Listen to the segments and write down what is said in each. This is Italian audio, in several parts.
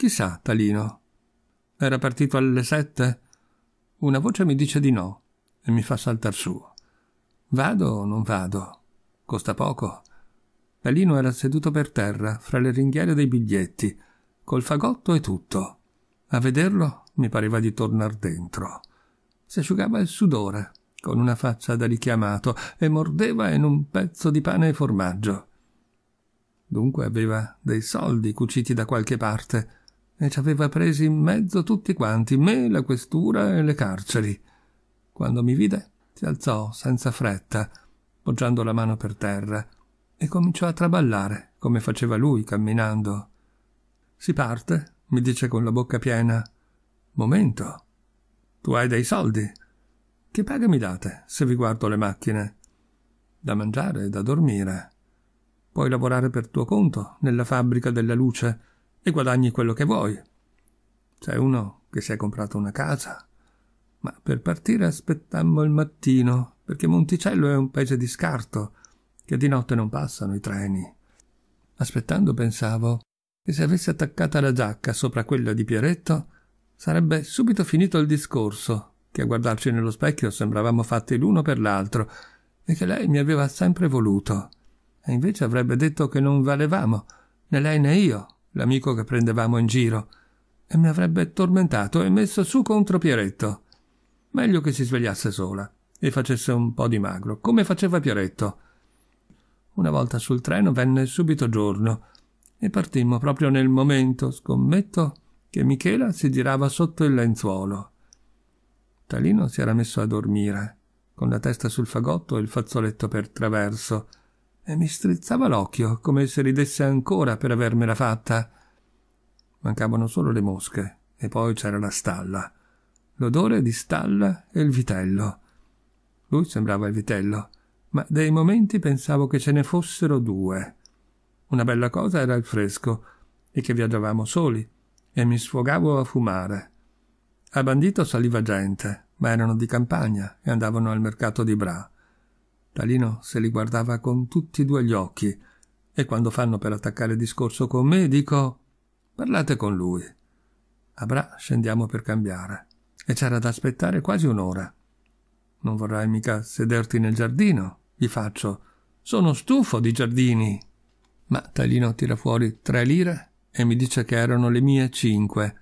Chissà, Talino. Era partito alle sette? Una voce mi dice di no e mi fa saltar su. Vado o non vado? Costa poco. Talino era seduto per terra, fra le ringhiere dei biglietti, col fagotto e tutto. A vederlo mi pareva di tornar dentro. Si asciugava il sudore, con una faccia da richiamato, e mordeva in un pezzo di pane e formaggio. Dunque aveva dei soldi cuciti da qualche parte, e ci aveva presi in mezzo tutti quanti, me, la questura e le carceri. Quando mi vide, si alzò senza fretta, poggiando la mano per terra, e cominciò a traballare, come faceva lui camminando. Si parte, mi dice con la bocca piena. Momento. Tu hai dei soldi. Che paga mi date se vi guardo le macchine? Da mangiare e da dormire. Puoi lavorare per tuo conto nella fabbrica della luce e guadagni quello che vuoi. C'è uno che si è comprato una casa. Ma per partire aspettammo il mattino, perché Monticello è un paese di scarto, che di notte non passano i treni. Aspettando pensavo che se avessi attaccata la giacca sopra quella di Pieretto, sarebbe subito finito il discorso, che a guardarci nello specchio sembravamo fatti l'uno per l'altro, e che lei mi aveva sempre voluto. E invece avrebbe detto che non valevamo, né lei né io, l'amico che prendevamo in giro, e mi avrebbe tormentato e messo su contro Pieretto. Meglio che si svegliasse sola e facesse un po' di magro, come faceva Pieretto. Una volta sul treno venne subito giorno e partimmo proprio nel momento, scommetto, che Michela si girava sotto il lenzuolo. Talino si era messo a dormire, con la testa sul fagotto e il fazzoletto per traverso, e mi strizzava l'occhio come se ridesse ancora per avermela fatta. Mancavano solo le mosche e poi c'era la stalla, l'odore di stalla e il vitello. Lui sembrava il vitello, ma dei momenti pensavo che ce ne fossero due. Una bella cosa era il fresco e che viaggiavamo soli e mi sfogavo a fumare. A bandito saliva gente, ma erano di campagna e andavano al mercato di Bra. Talino se li guardava con tutti e due gli occhi e quando fanno per attaccare discorso con me dico parlate con lui. A scendiamo per cambiare e c'era da aspettare quasi un'ora. Non vorrai mica sederti nel giardino? Gli faccio. Sono stufo di giardini. Ma Talino tira fuori tre lire e mi dice che erano le mie cinque,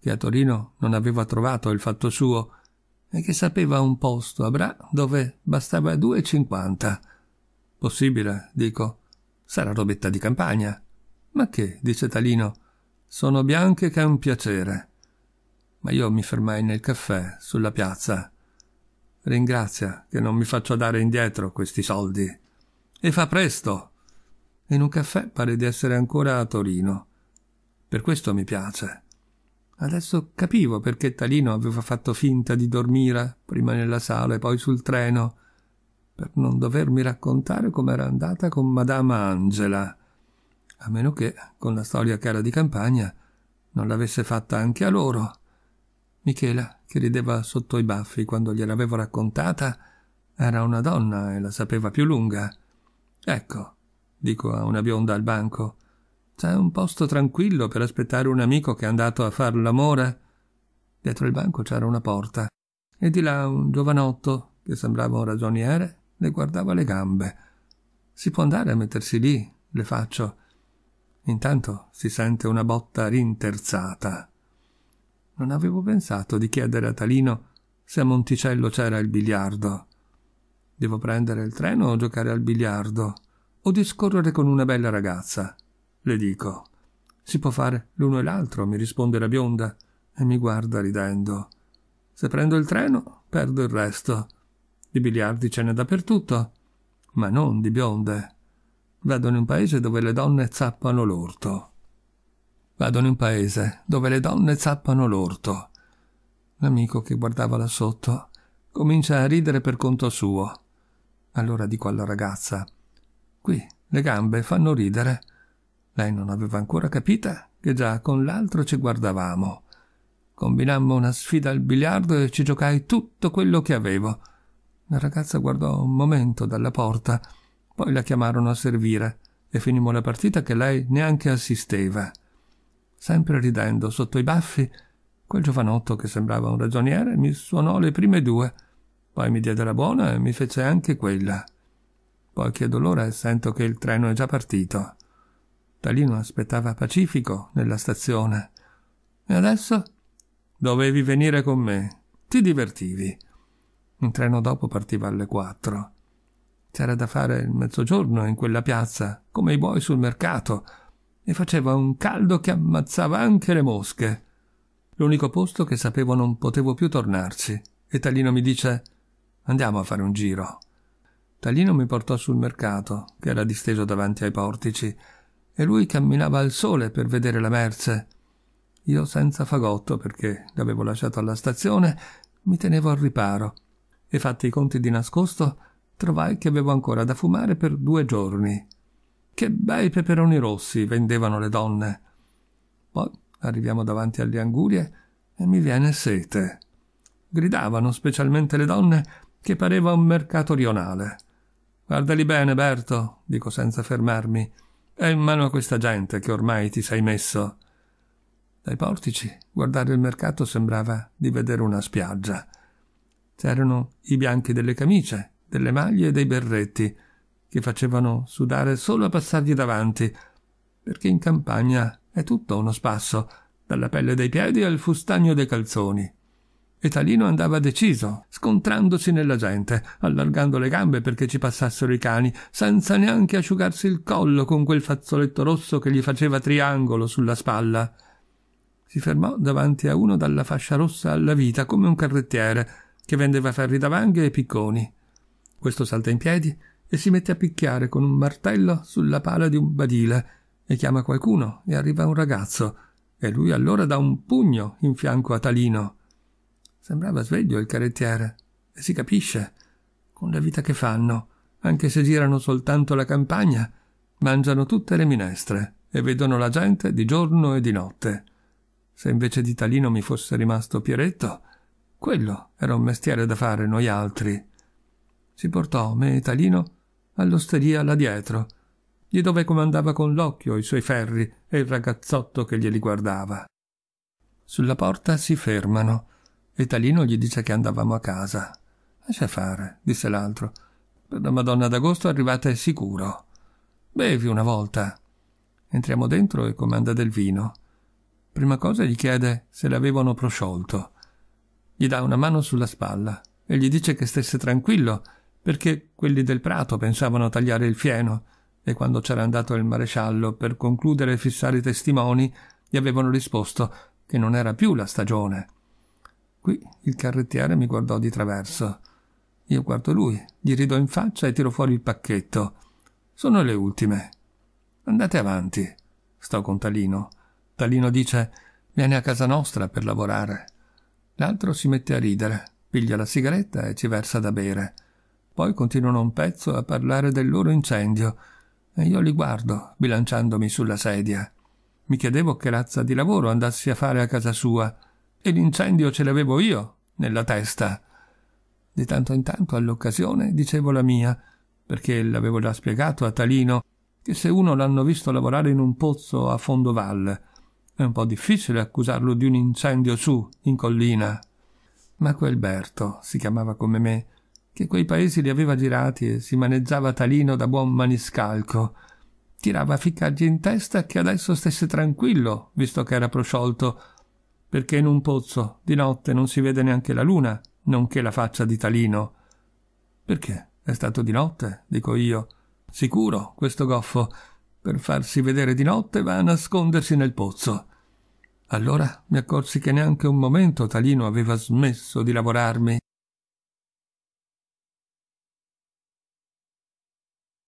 che a Torino non aveva trovato il fatto suo e che sapeva un posto a Bra dove bastava 2,50. Possibile, dico. Sarà robetta di campagna. Ma che, dice Talino, sono bianche che è un piacere. Ma io mi fermai nel caffè, sulla piazza. Ringrazia che non mi faccio dare indietro questi soldi. E fa presto. In un caffè pare di essere ancora a Torino. Per questo mi piace. Adesso capivo perché Talino aveva fatto finta di dormire prima nella sala e poi sul treno, per non dovermi raccontare com'era andata con Madama Angela, a meno che, con la storia cara di campagna, non l'avesse fatta anche a loro. Michela, che rideva sotto i baffi quando gliel'avevo raccontata, era una donna e la sapeva più lunga. Ecco, dico a una bionda al banco, c'è un posto tranquillo per aspettare un amico che è andato a far l'amore? Dietro il banco c'era una porta, e di là un giovanotto, che sembrava un ragioniere, le guardava le gambe. Si può andare a mettersi lì, le faccio. Intanto si sente una botta rinterzata. Non avevo pensato di chiedere a Talino se a Monticello c'era il biliardo. Devo prendere il treno o giocare al biliardo, o discorrere con una bella ragazza. Le dico. Si può fare l'uno e l'altro, mi risponde la bionda e mi guarda ridendo. Se prendo il treno, perdo il resto. Di biliardi ce n'è dappertutto, ma non di bionde. Vado in un paese dove le donne zappano l'orto. Vado in un paese dove le donne zappano l'orto. L'amico che guardava là sotto comincia a ridere per conto suo. Allora dico alla ragazza: Qui le gambe fanno ridere. Lei non aveva ancora capita che già con l'altro ci guardavamo. Combinammo una sfida al biliardo e ci giocai tutto quello che avevo. La ragazza guardò un momento dalla porta, poi la chiamarono a servire e finimmo la partita che lei neanche assisteva. Sempre ridendo sotto i baffi, quel giovanotto che sembrava un ragioniere mi suonò le prime due, poi mi diede la buona e mi fece anche quella. Poi chiedo l'ora e sento che il treno è già partito. Talino aspettava Pacifico nella stazione. E adesso? Dovevi venire con me. Ti divertivi. Un treno dopo partiva alle quattro. C'era da fare il mezzogiorno in quella piazza, come i buoi sul mercato, e faceva un caldo che ammazzava anche le mosche. L'unico posto che sapevo non potevo più tornarci, e Talino mi dice andiamo a fare un giro. Talino mi portò sul mercato, che era disteso davanti ai portici, e lui camminava al sole per vedere la Merce. Io senza fagotto, perché l'avevo lasciato alla stazione, mi tenevo al riparo e fatti i conti di nascosto trovai che avevo ancora da fumare per due giorni. Che bei peperoni rossi vendevano le donne. Poi arriviamo davanti alle angurie e mi viene sete. Gridavano specialmente le donne che pareva un mercato rionale. Guardali bene, Berto, dico senza fermarmi. È in mano a questa gente che ormai ti sei messo. Dai portici, guardare il mercato sembrava di vedere una spiaggia. C'erano i bianchi delle camicie, delle maglie e dei berretti, che facevano sudare solo a passargli davanti, perché in campagna è tutto uno spasso, dalla pelle dei piedi al fustagno dei calzoni. E Talino andava deciso, scontrandosi nella gente, allargando le gambe perché ci passassero i cani, senza neanche asciugarsi il collo con quel fazzoletto rosso che gli faceva triangolo sulla spalla. Si fermò davanti a uno dalla fascia rossa alla vita, come un carrettiere, che vendeva ferri d'avanghe e picconi. Questo salta in piedi e si mette a picchiare con un martello sulla pala di un badile, e chiama qualcuno, e arriva un ragazzo, e lui allora dà un pugno in fianco a Talino. Sembrava sveglio il carrettiere, e si capisce, con la vita che fanno, anche se girano soltanto la campagna, mangiano tutte le minestre e vedono la gente di giorno e di notte. Se invece di Talino mi fosse rimasto Pieretto, quello era un mestiere da fare noi altri. Si portò me e Talino all'osteria là dietro, di dove comandava con l'occhio i suoi ferri e il ragazzotto che glieli guardava. Sulla porta si fermano Vitalino gli dice che andavamo a casa. Lascia fare, disse l'altro. Per la Madonna d'Agosto arrivate sicuro. Bevi una volta. Entriamo dentro e comanda del vino. Prima cosa gli chiede se l'avevano prosciolto. Gli dà una mano sulla spalla e gli dice che stesse tranquillo perché quelli del prato pensavano tagliare il fieno e quando c'era andato il maresciallo per concludere e fissare i testimoni gli avevano risposto che non era più la stagione Qui il carrettiere mi guardò di traverso. Io guardo lui, gli rido in faccia e tiro fuori il pacchetto. Sono le ultime. Andate avanti. Sto con Talino. Talino dice: Vieni a casa nostra per lavorare. L'altro si mette a ridere, piglia la sigaretta e ci versa da bere. Poi continuano un pezzo a parlare del loro incendio e io li guardo, bilanciandomi sulla sedia. Mi chiedevo che razza di lavoro andassi a fare a casa sua. E l'incendio ce l'avevo io nella testa. Di tanto in tanto, all'occasione, dicevo la mia, perché l'avevo già spiegato a Talino che se uno l'hanno visto lavorare in un pozzo a fondo valle, è un po' difficile accusarlo di un incendio su, in collina. Ma quel Berto si chiamava come me, che quei paesi li aveva girati e si maneggiava talino da buon maniscalco. Tirava a ficcargli in testa che adesso stesse tranquillo, visto che era prosciolto, perché in un pozzo di notte non si vede neanche la luna, nonché la faccia di Talino. Perché? È stato di notte, dico io. Sicuro, questo goffo. Per farsi vedere di notte va a nascondersi nel pozzo. Allora mi accorsi che neanche un momento Talino aveva smesso di lavorarmi.